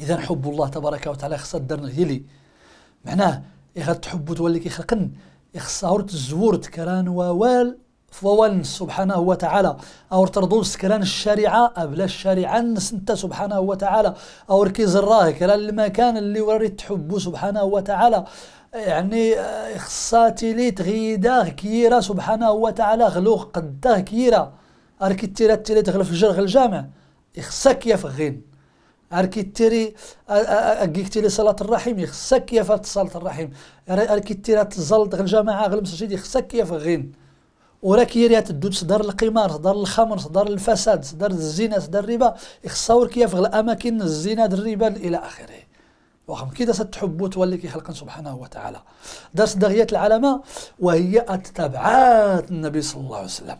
اذا حب الله تبارك وتعالى خص الدرن ديالي معناه غتحبو تولي كيخلقن خصها ورت الزورت كران ووال فوال سبحانه وتعالى او ترضول سكران الشريعه ابلا الشريعه نسنت سبحانه وتعالى او ركيز الراه كران المكان اللي وريت تحبو سبحانه وتعالى يعني آه، خصاتي لي تغيدا كيرا سبحانه وتعالى غلوق قداه كيرا اركي تيرات تيرات غل في الجامع يخصك يا فغين اركيتيري اكيكتيري صلاه الرحم يخصك فات صلاه الرحم اركيتيري تزلط غير الجماعه غير المساجد يا فغين غين وراك يري تدو دار القمار دار الخمر دار الفساد دار الزنا دار الربا يخصور كيف الاماكن الزنا الربا الى اخره كي كده تحب وتولي كي خلقا سبحانه وتعالى درس دغية العلامة وهي التبعات النبي صلى الله عليه وسلم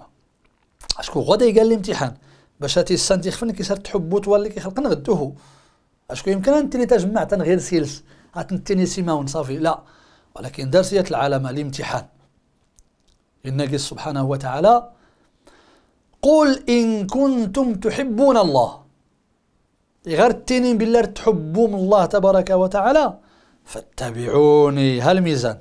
اشكو غدا قال لي امتحان باش هاتي السان كي صار تحبو تولي كيخلقنا غدوه اشكون يمكن انت اللي تجمع غير سيلس غاتنتيني سيماون صافي لا ولكن درسية العالم الامتحان النبي سبحانه وتعالى قل إن كنتم تحبون الله غير تنين بالله تحبون الله تبارك وتعالى فاتبعوني هالميزان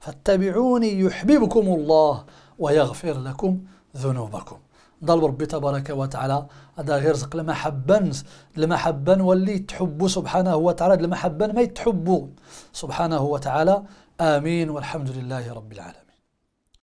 فاتبعوني يحببكم الله ويغفر لكم ذنوبكم ضل ربي تبارك وتعالى هذا غير رزق المحبة المحبة واللي تحبوا سبحانه وتعالى المحبة ما يتحبوا سبحانه وتعالى آمين والحمد لله رب العالمين